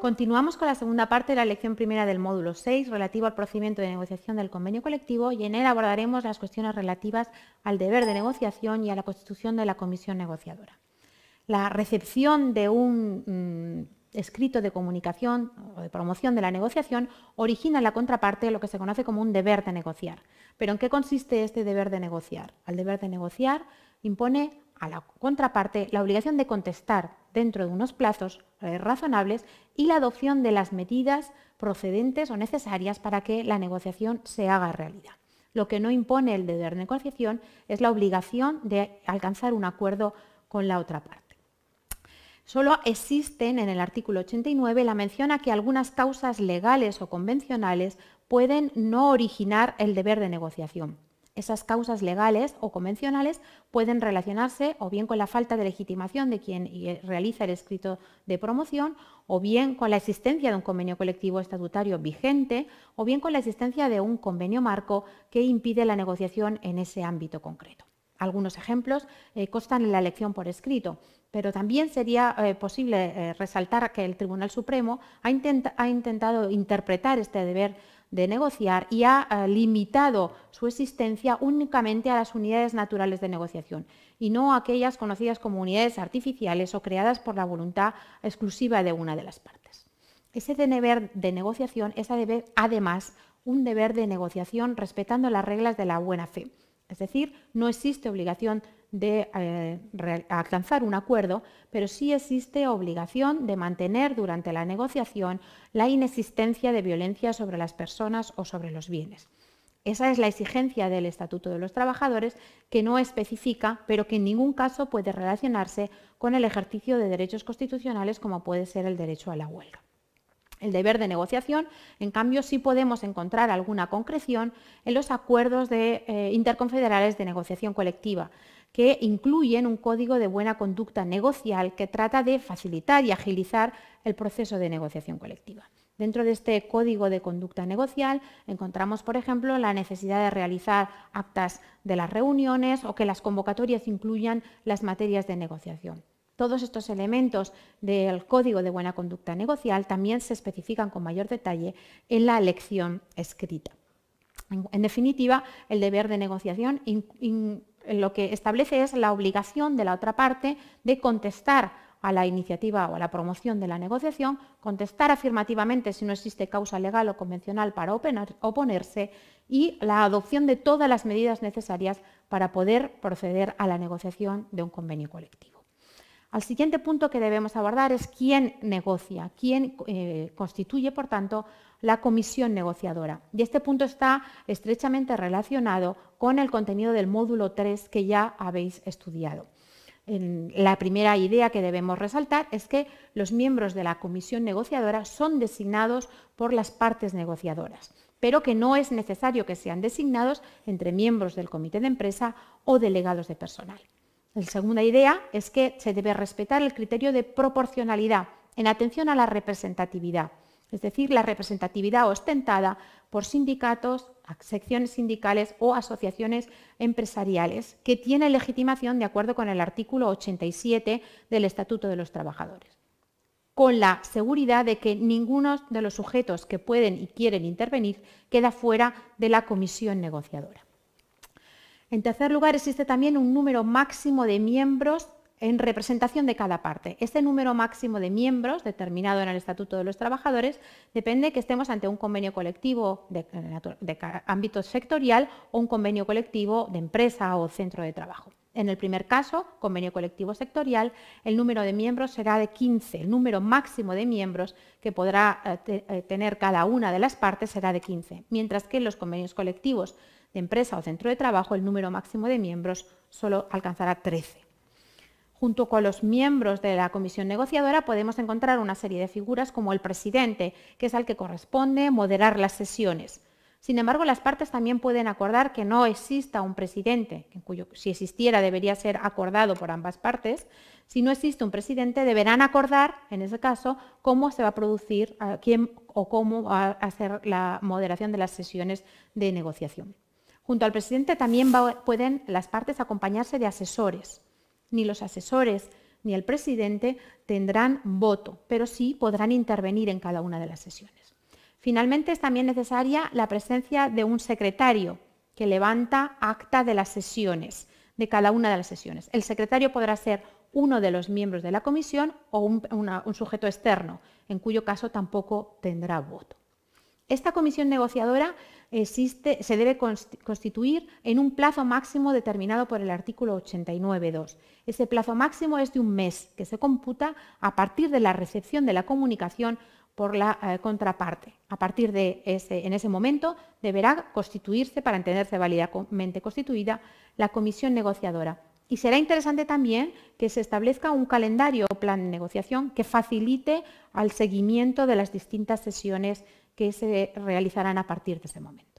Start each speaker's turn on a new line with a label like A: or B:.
A: Continuamos con la segunda parte de la lección primera del módulo 6, relativo al procedimiento de negociación del convenio colectivo, y en él abordaremos las cuestiones relativas al deber de negociación y a la constitución de la comisión negociadora. La recepción de un mm, escrito de comunicación o de promoción de la negociación origina en la contraparte lo que se conoce como un deber de negociar. ¿Pero en qué consiste este deber de negociar? Al deber de negociar impone a la contraparte la obligación de contestar dentro de unos plazos razonables y la adopción de las medidas procedentes o necesarias para que la negociación se haga realidad. Lo que no impone el deber de negociación es la obligación de alcanzar un acuerdo con la otra parte. Solo existen en el artículo 89 la mención a que algunas causas legales o convencionales pueden no originar el deber de negociación. Esas causas legales o convencionales pueden relacionarse o bien con la falta de legitimación de quien eh, realiza el escrito de promoción, o bien con la existencia de un convenio colectivo estatutario vigente, o bien con la existencia de un convenio marco que impide la negociación en ese ámbito concreto. Algunos ejemplos eh, constan en la elección por escrito, pero también sería eh, posible resaltar que el Tribunal Supremo ha intentado interpretar este deber de negociar y ha eh, limitado su existencia únicamente a las unidades naturales de negociación y no a aquellas conocidas como unidades artificiales o creadas por la voluntad exclusiva de una de las partes. Ese deber de negociación es además un deber de negociación respetando las reglas de la buena fe, es decir, no existe obligación de eh, alcanzar un acuerdo, pero sí existe obligación de mantener durante la negociación la inexistencia de violencia sobre las personas o sobre los bienes. Esa es la exigencia del Estatuto de los Trabajadores que no especifica, pero que en ningún caso puede relacionarse con el ejercicio de derechos constitucionales como puede ser el derecho a la huelga el deber de negociación, en cambio sí podemos encontrar alguna concreción en los acuerdos eh, interconfederales de negociación colectiva, que incluyen un código de buena conducta negocial que trata de facilitar y agilizar el proceso de negociación colectiva. Dentro de este código de conducta negocial encontramos, por ejemplo, la necesidad de realizar actas de las reuniones o que las convocatorias incluyan las materias de negociación. Todos estos elementos del Código de Buena Conducta Negocial también se especifican con mayor detalle en la lección escrita. En, definitiva, el deber de negociación lo que establece es la obligación de la otra parte de contestar a la iniciativa o a la promoción de la negociación, contestar afirmativamente si no existe causa legal o convencional para oponerse y la adopción de todas las medidas necesarias para poder proceder a la negociación de un convenio colectivo. Al siguiente punto que debemos abordar es quién negocia, quién eh, constituye, por tanto, la comisión negociadora. Y este punto está estrechamente relacionado con el contenido del módulo 3 que ya habéis estudiado. la primera idea que debemos resaltar es que los miembros de la comisión negociadora son designados por las partes negociadoras pero que no es necesario que sean designados entre miembros del comité de empresa o delegados de personal. La segunda idea es que se debe respetar el criterio de proporcionalidad en atención a la representatividad, es decir, la representatividad ostentada por sindicatos, secciones sindicales o asociaciones empresariales que tiene legitimación de acuerdo con el artículo 87 del Estatuto de los Trabajadores con la seguridad de que ninguno de los sujetos que pueden y quieren intervenir queda fuera de la comisión negociadora. En tercer lugar, existe también un número máximo de miembros en representación de cada parte. Este número máximo de miembros, determinado en el Estatuto de los Trabajadores, depende que estemos ante un convenio colectivo de, eh, ámbito sectorial o un convenio colectivo de empresa o centro de trabajo. En el primer caso, convenio colectivo sectorial, el número de miembros será de 15. El número máximo de miembros que podrá eh, eh, tener cada una de las partes será de 15, mientras que en los convenios colectivos de empresa o centro de trabajo, el número máximo de miembros solo alcanzará 13. Junto con los miembros de la comisión negociadora podemos encontrar una serie de figuras como el presidente, que es al que corresponde moderar las sesiones. Sin embargo, las partes también pueden acordar que no exista un presidente, en cuyo si existiera debería ser acordado por ambas partes. Si no existe un presidente, deberán acordar, en ese caso, cómo se va a producir, quién o cómo va a hacer la moderación de las sesiones de negociación. Junto al presidente también pueden las partes acompañarse de asesores. Ni los asesores ni el presidente tendrán voto, pero sí podrán intervenir en cada una de las sesiones. Finalmente, es también necesaria la presencia de un secretario que levanta acta de las sesiones, de cada una de las sesiones. El secretario podrá ser uno de los miembros de la comisión o un sujeto externo, en cuyo caso tampoco tendrá voto. Esta comisión negociadora se debe constituir en un plazo máximo determinado por el artículo 89.2. Ese plazo máximo es de un mes, que se computa a partir de la recepción de la comunicación por la eh, contraparte. A partir de ese, en ese momento deberá constituirse, para entenderse válidamente constituida, la comisión negociadora. Y será interesante también que se establezca un calendario o plan de negociación que facilite al seguimiento de las distintas sesiones que se realizarán a partir de ese momento.